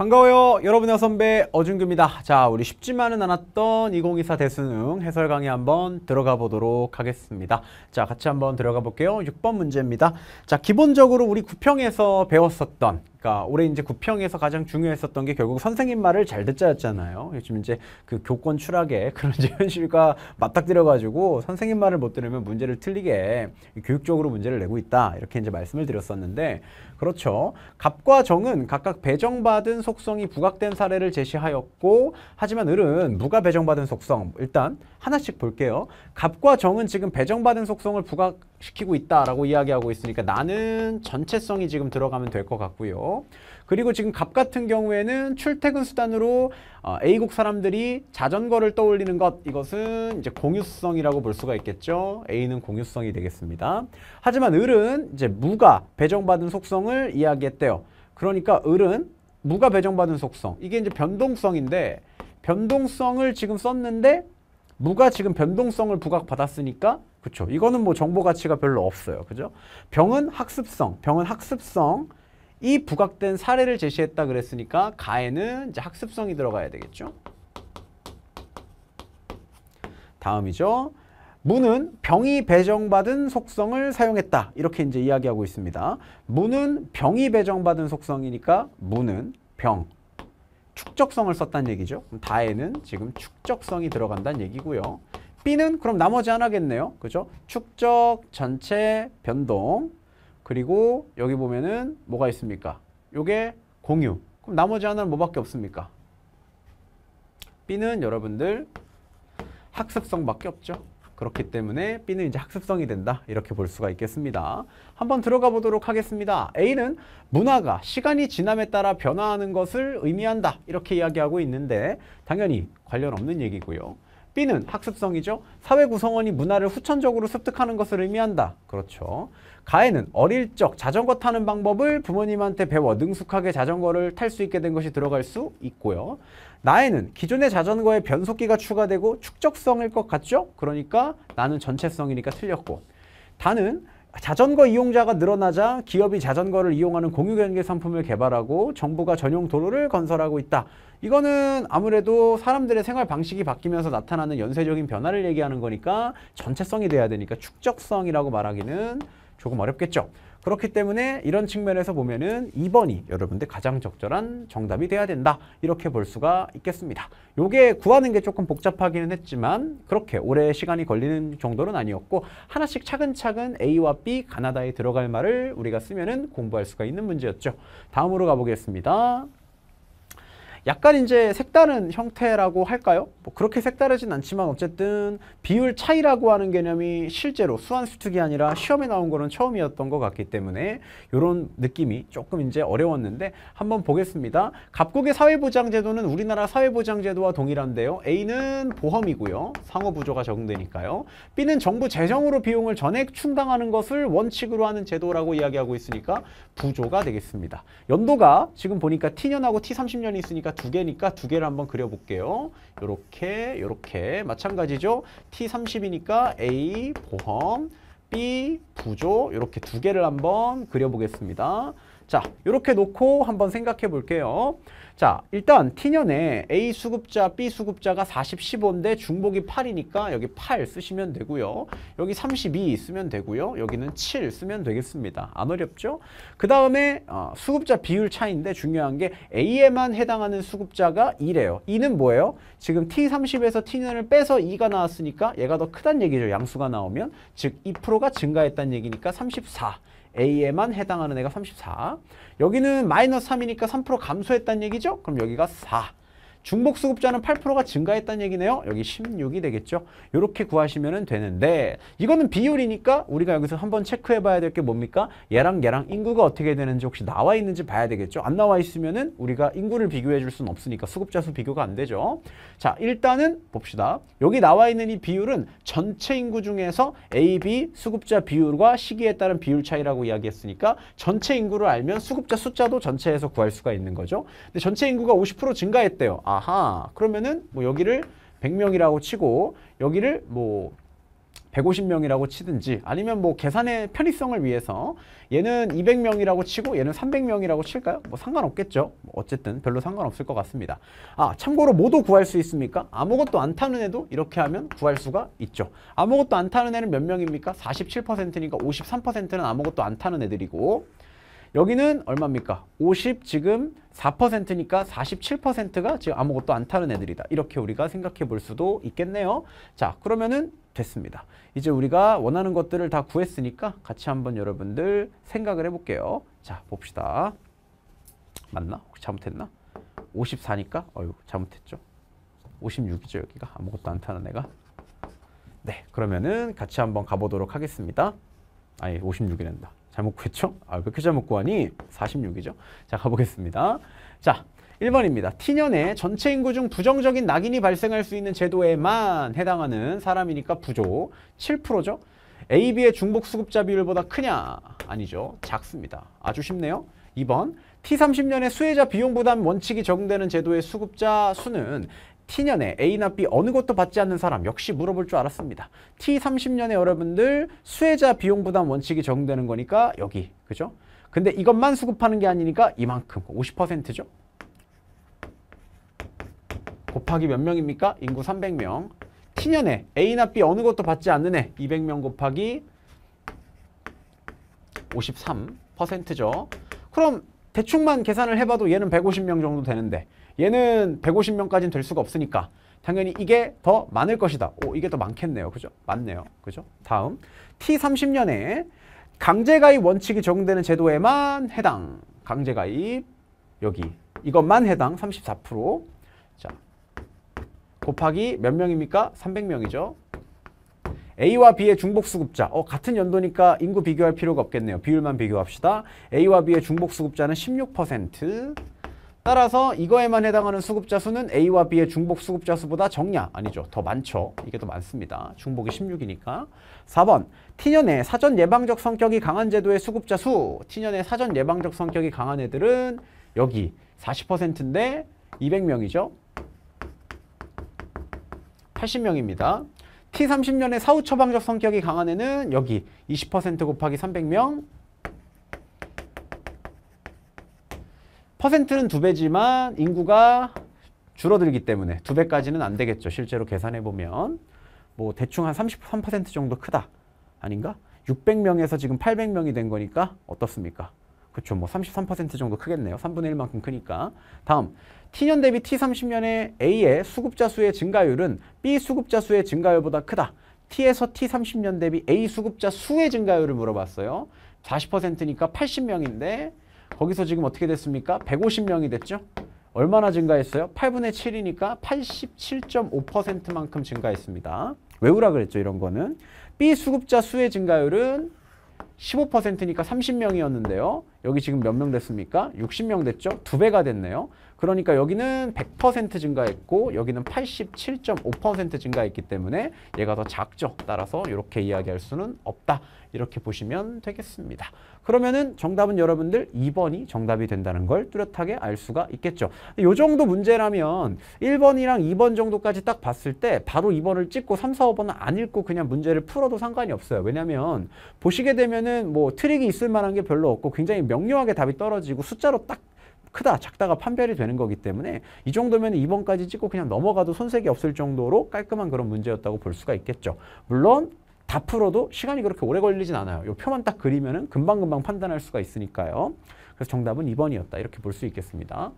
반가워요 여러분의 선배 어준규입니다 자 우리 쉽지만은 않았던 2024 대수능 해설 강의 한번 들어가 보도록 하겠습니다 자 같이 한번 들어가 볼게요 6번 문제입니다 자 기본적으로 우리 구평에서 배웠었던 그러니까 올해 이제 구평에서 가장 중요했었던 게 결국 선생님 말을 잘 듣자였잖아요. 요즘 이제 그 교권 추락의 그런 이제 현실과 맞닥뜨려 가지고 선생님 말을 못 들으면 문제를 틀리게 교육적으로 문제를 내고 있다. 이렇게 이제 말씀을 드렸었는데 그렇죠. 갑과 정은 각각 배정받은 속성이 부각된 사례를 제시하였고 하지만 을은 무가 배정받은 속성 일단 하나씩 볼게요. 갑과 정은 지금 배정받은 속성을 부각 시키고 있다라고 이야기하고 있으니까 나는 전체성이 지금 들어가면 될 것 같고요. 그리고 지금 갑 같은 경우에는 출퇴근 수단으로 어, A국 사람들이 자전거를 떠올리는 것 이것은 이제 공유성이라고 볼 수가 있겠죠. A는 공유성이 되겠습니다. 하지만 을은 이제 무가 배정받은 속성을 이야기했대요. 그러니까 을은 무가 배정받은 속성 이게 이제 변동성인데 변동성을 지금 썼는데 무가 지금 변동성을 부각받았으니까 그쵸 이거는 뭐 정보 가치가 별로 없어요 그죠 병은 학습성 병은 학습성 이 부각된 사례를 제시했다 그랬으니까 가에는 이제 학습성이 들어가야 되겠죠 다음이죠 무는 병이 배정받은 속성을 사용했다 이렇게 이제 이야기하고 있습니다 무는 병이 배정받은 속성이니까 무는 병 축적성을 썼다는 얘기죠. 그럼 다에는 지금 축적성이 들어간다는 얘기고요. B는 그럼 나머지 하나겠네요. 그죠? 축적, 전체, 변동. 그리고 여기 보면은 뭐가 있습니까? 요게 공유. 그럼 나머지 하나는 뭐밖에 없습니까? B는 여러분들 학습성밖에 없죠. 그렇기 때문에 B는 이제 학습성이 된다 이렇게 볼 수가 있겠습니다. 한번 들어가 보도록 하겠습니다. A는 문화가 시간이 지남에 따라 변화하는 것을 의미한다 이렇게 이야기하고 있는데 당연히 관련 없는 얘기고요. B는 학습성이죠. 사회 구성원이 문화를 후천적으로 습득하는 것을 의미한다. 그렇죠. 가해는 어릴 적 자전거 타는 방법을 부모님한테 배워 능숙하게 자전거를 탈 수 있게 된 것이 들어갈 수 있고요. 나에는 기존의 자전거에 변속기가 추가되고 축적성일 것 같죠? 그러니까 나는 전체성이니까 틀렸고 다는 자전거 이용자가 늘어나자 기업이 자전거를 이용하는 공유경제 상품을 개발하고 정부가 전용 도로를 건설하고 있다. 이거는 아무래도 사람들의 생활 방식이 바뀌면서 나타나는 연쇄적인 변화를 얘기하는 거니까 전체성이 돼야 되니까 축적성이라고 말하기는 조금 어렵겠죠. 그렇기 때문에 이런 측면에서 보면은 2번이 여러분들 가장 적절한 정답이 돼야 된다. 이렇게 볼 수가 있겠습니다. 요게 구하는 게 조금 복잡하기는 했지만 그렇게 오래 시간이 걸리는 정도는 아니었고 하나씩 차근차근 A와 B, 가나다에 들어갈 말을 우리가 쓰면은 공부할 수가 있는 문제였죠. 다음으로 가보겠습니다. 약간 이제 색다른 형태라고 할까요? 뭐 그렇게 색다르진 않지만 어쨌든 비율 차이라고 하는 개념이 실제로 수완 수특이 아니라 시험에 나온 거는 처음이었던 것 같기 때문에 이런 느낌이 조금 이제 어려웠는데 한번 보겠습니다. 각국의 사회보장제도는 우리나라 사회보장제도와 동일한데요. A는 보험이고요. 상호부조가 적용되니까요. B는 정부 재정으로 비용을 전액 충당하는 것을 원칙으로 하는 제도라고 이야기하고 있으니까 부조가 되겠습니다. 연도가 지금 보니까 T년하고 T30년이 있으니까 개니까 그러니까 두 개니까 두 개를 한번 그려볼게요. 요렇게 요렇게 마찬가지죠. T30이니까 A 보험 B 부조 이렇게 두 개를 한번 그려보겠습니다. 자, 이렇게 놓고 한번 생각해 볼게요. 자, 일단 T년에 A 수급자, B 수급자가 40, 15인데 중복이 8이니까 여기 8 쓰시면 되고요. 여기 32 쓰면 되고요. 여기는 7 쓰면 되겠습니다. 안 어렵죠? 그 다음에 어, 수급자 비율 차이인데 중요한 게 A에만 해당하는 수급자가 2래요. 2는 뭐예요? 지금 T30에서 T년을 빼서 2가 나왔으니까 얘가 더 크단 얘기죠. 양수가 나오면. 즉 2%가 증가했다는 얘기니까 34. A에만 해당하는 애가 34. 여기는 마이너스 3이니까 3% 감소했다는 얘기죠? 그럼 여기가 4. 중복 수급자는 8%가 증가했다는 얘기네요. 여기 16이 되겠죠. 이렇게 구하시면 되는데 이거는 비율이니까 우리가 여기서 한번 체크해 봐야 될 게 뭡니까? 얘랑 얘랑 인구가 어떻게 되는지 혹시 나와 있는지 봐야 되겠죠. 안 나와 있으면은 우리가 인구를 비교해 줄 수는 없으니까 수급자 수 비교가 안 되죠. 자, 일단은 봅시다. 여기 나와 있는 이 비율은 전체 인구 중에서 A, B 수급자 비율과 시기에 따른 비율 차이라고 이야기했으니까 전체 인구를 알면 수급자 숫자도 전체에서 구할 수가 있는 거죠. 근데 전체 인구가 50% 증가했대요. 아하 그러면은 뭐 여기를 100명이라고 치고 여기를 뭐 150명이라고 치든지 아니면 뭐 계산의 편의성을 위해서 얘는 200명이라고 치고 얘는 300명이라고 칠까요? 뭐 상관없겠죠. 뭐 어쨌든 별로 상관없을 것 같습니다. 아 참고로 모두 구할 수 있습니까? 아무것도 안 타는 애도 이렇게 하면 구할 수가 있죠. 아무것도 안 타는 애는 몇 명입니까? 47%니까 53%는 아무것도 안 타는 애들이고 여기는 얼마입니까? 50 지금 4%니까 47%가 지금 아무것도 안 타는 애들이다. 이렇게 우리가 생각해 볼 수도 있겠네요. 자, 그러면은 됐습니다. 이제 우리가 원하는 것들을 다 구했으니까 같이 한번 여러분들 생각을 해볼게요. 자, 봅시다. 맞나? 혹시 잘못했나? 54니까? 어휴, 잘못했죠. 56이죠, 여기가. 아무것도 안 타는 애가. 네, 그러면은 같이 한번 가보도록 하겠습니다. 아예 56이 된다. 잘못 구했죠? 아, 몇개 잘못 구하니? 46이죠. 자, 가보겠습니다. 자, 1번입니다. 티년에 전체 인구 중 부정적인 낙인이 발생할 수 있는 제도에만 해당하는 사람이니까 부조 7%죠. A, B의 중복 수급자 비율보다 크냐? 아니죠. 작습니다. 아주 쉽네요. 2번 T30년의 수혜자 비용 부담 원칙이 적용되는 제도의 수급자 수는 T년에 A나 B 어느 것도 받지 않는 사람 역시 물어볼 줄 알았습니다. T30년에 여러분들 수혜자 비용 부담 원칙이 적용되는 거니까 여기 그죠? 근데 이것만 수급하는 게 아니니까 이만큼 50%죠? 곱하기 몇 명입니까? 인구 300명 T년에 A나 B 어느 것도 받지 않는 애 200명 곱하기 53%죠. 그럼 대충만 계산을 해봐도 얘는 150명 정도 되는데 얘는 150명까지는 될 수가 없으니까 당연히 이게 더 많을 것이다. 오, 이게 더 많겠네요. 그죠? 많네요. 그죠? 다음 T30년에 강제가입 원칙이 적용되는 제도에만 해당 강제가입 여기 이것만 해당 34%자 곱하기 몇 명입니까? 300명이죠. A와 B의 중복 수급자. 어, 같은 연도니까 인구 비교할 필요가 없겠네요. 비율만 비교합시다. A와 B의 중복 수급자는 16%. 따라서 이거에만 해당하는 수급자 수는 A와 B의 중복 수급자 수보다 적냐? 아니죠. 더 많죠. 이게 더 많습니다. 중복이 16이니까. 4번. 티년의 사전 예방적 성격이 강한 제도의 수급자 수. 티년의 사전 예방적 성격이 강한 애들은 여기 40%인데 200명이죠. 80명입니다. T30년의 사후 처방적 성격이 강한 애는 여기 20% 곱하기 300명 퍼센트는 두배지만 인구가 줄어들기 때문에 두배까지는안 되겠죠. 실제로 계산해보면 뭐 대충 한 33% 정도 크다. 아닌가? 600명에서 지금 800명이 된 거니까 어떻습니까? 그쵸 뭐33% 정도 크겠네요. 3분의 1만큼 크니까. 다음 T년 대비 T30년에 A의 수급자 수의 증가율은 B 수급자 수의 증가율보다 크다. T에서 T30년 대비 A 수급자 수의 증가율을 물어봤어요. 40%니까 80명인데 거기서 지금 어떻게 됐습니까? 150명이 됐죠? 얼마나 증가했어요? 8분의 7이니까 87.5%만큼 증가했습니다. 외우라 그랬죠, 이런 거는. B 수급자 수의 증가율은 15%니까 30명이었는데요. 여기 지금 몇 명 됐습니까? 60명 됐죠? 두 배가 됐네요. 그러니까 여기는 100% 증가했고 여기는 87.5% 증가했기 때문에 얘가 더 작죠. 따라서 이렇게 이야기할 수는 없다. 이렇게 보시면 되겠습니다. 그러면은 정답은 여러분들 2번이 정답이 된다는 걸 뚜렷하게 알 수가 있겠죠. 이 정도 문제라면 1번이랑 2번 정도까지 딱 봤을 때 바로 2번을 찍고 3, 4, 5번은 안 읽고 그냥 문제를 풀어도 상관이 없어요. 왜냐면 하 보시게 되면은 뭐 트릭이 있을 만한 게 별로 없고 굉장히 명료하게 답이 떨어지고 숫자로 딱 크다 작다가 판별이 되는 거기 때문에 이 정도면 2번까지 찍고 그냥 넘어가도 손색이 없을 정도로 깔끔한 그런 문제였다고 볼 수가 있겠죠. 물론 다 풀어도 시간이 그렇게 오래 걸리진 않아요. 요 표만 딱 그리면 은 금방금방 판단할 수가 있으니까요. 그래서 정답은 2번이었다 이렇게 볼 수 있겠습니다.